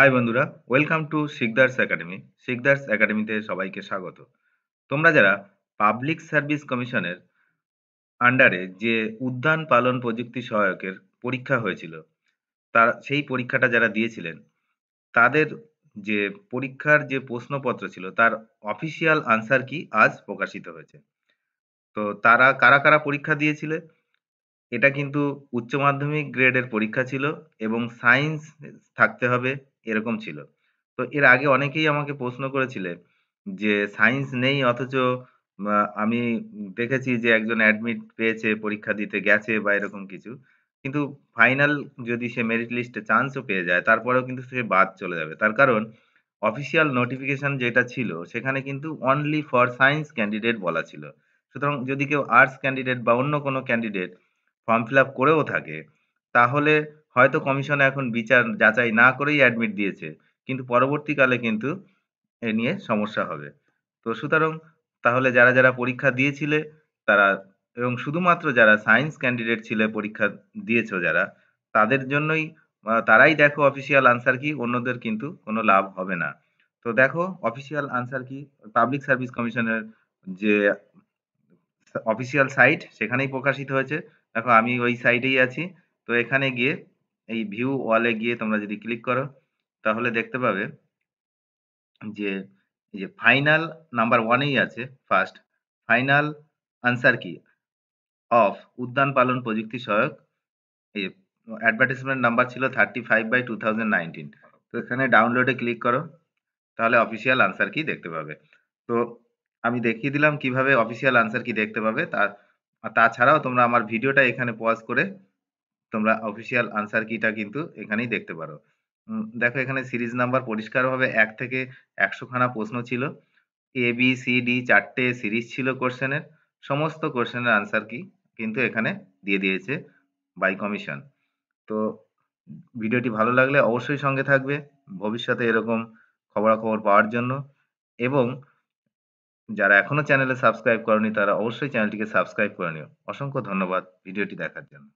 high বন্ধুরা welcome to Sikdar's academy Sikdar's একাডেমিতে সবাইকে স্বাগত তোমরা যারা পাবলিক সার্ভিস কমিশনের আন্ডারে যে উদ্যান পালন প্রযুক্তি সহায়কের পরীক্ষা হয়েছিল তার সেই পরীক্ষাটা যারা দিয়েছিলেন তাদের যে পরীক্ষার যে প্রশ্নপত্র ছিল তার অফিসিয়াল আনসার কি আজ প্রকাশিত হয়েছে তো তারা কারা কারা পরীক্ষা দিয়েছিলে এটা কিন্তু উচ্চ মাধ্যমিক গ্রেডের পরীক্ষা ছিল এবং সায়েন্স থাকতে হবে এরকম ছিল তো এর আগে অনেকেই আমাকে প্রশ্ন করেছিলেন যে সায়েন্স নেই অথচ আমি দেখেছি যে একজন অ্যাডমিট পেয়েছে পরীক্ষা দিতে গেছে বা এরকম কিছু কিন্তু ফাইনাল যদি সে মেরিট লিস্টে চান্সও পেয়ে যায় তারপরেও কিন্তু সে বাদ চলে যাবে তার কারণ অফিসিয়াল নোটিফিকেশন যেটা ছিল সেখানে কিন্তু অনলি ফর সায়েন্স ক্যান্ডিডেট বলা ছিল সুতরাং যদি কেউ আর্টস ক্যান্ডিডেট বা অন্য কোনো ক্যান্ডিডেট ফর্ম ফিল আপ করেও থাকে তাহলে হয়তো কমিশন এখন বিচার যাচাই না করেই অ্যাডমিট দিয়েছে কিন্তু পরবর্তীকালে কিন্তু এ নিয়ে সমস্যা হবে তো সুতরাং তাহলে যারা যারা পরীক্ষা দিয়েছিলে তারা এবং শুধুমাত্র যারা সায়েন্স ক্যান্ডিডেট ছিলে পরীক্ষা দিয়েছ যারা তাদের জন্যই তারাই দেখো অফিসিয়াল আনসার কি অন্যদের কিন্তু কোনো লাভ হবে না তো দেখো official answer key public service কমিশনের যে অফিসিয়াল সাইট সেখানেই প্রকাশিত হয়েছে দেখো আমি ওই সাইডেই আছি তো এখানে গিয়ে এই ভিউ ওয়ালে গিয়ে তোমরা যদি ক্লিক করো তাহলে দেখতে পাবে যে যে ফাইনাল নাম্বার ওয়ানেই আছে first final answer key of উদ্যান পালন প্রযুক্তি সহায়ক এই অ্যাডভার্টাইজমেন্ট নাম্বার ছিল thirty five by two thousand nineteen তো এখানে ডাউনলোডে ক্লিক করো তাহলে অফিসিয়াল আনসার কি দেখতে পাবে তো আমি দেখিয়ে দিলাম কিভাবে অফিসিয়াল আনসার কি দেখতে পাবে তার আর তাছাড়াও তোমরা আমার ভিডিওটা এখানে পজ করে তোমরা অফিসিয়াল আনসার কিটা কিন্তু এখানেই দেখতে পারো দেখো এখানে সিরিজ নাম্বার পরিষ্কারভাবে এক থেকে একশোখানা প্রশ্ন ছিল এ বি সি ডি চারটে সিরিজ ছিল কোশ্চেনের সমস্ত কোশ্চেনের আনসার কি কিন্তু এখানে দিয়ে দিয়েছে বাই কমিশন তো ভিডিওটি ভালো লাগলে অবশ্যই সঙ্গে থাকবে ভবিষ্যতে এরকম খবরাখবর পাওয়ার জন্য এবং যারা এখনো চ্যানেলে সাবস্ক্রাইব করনি তারা অবশ্যই চ্যানেলটিকে সাবস্ক্রাইব করে নিও অসংখ্য ধন্যবাদ ভিডিওটি দেখার জন্য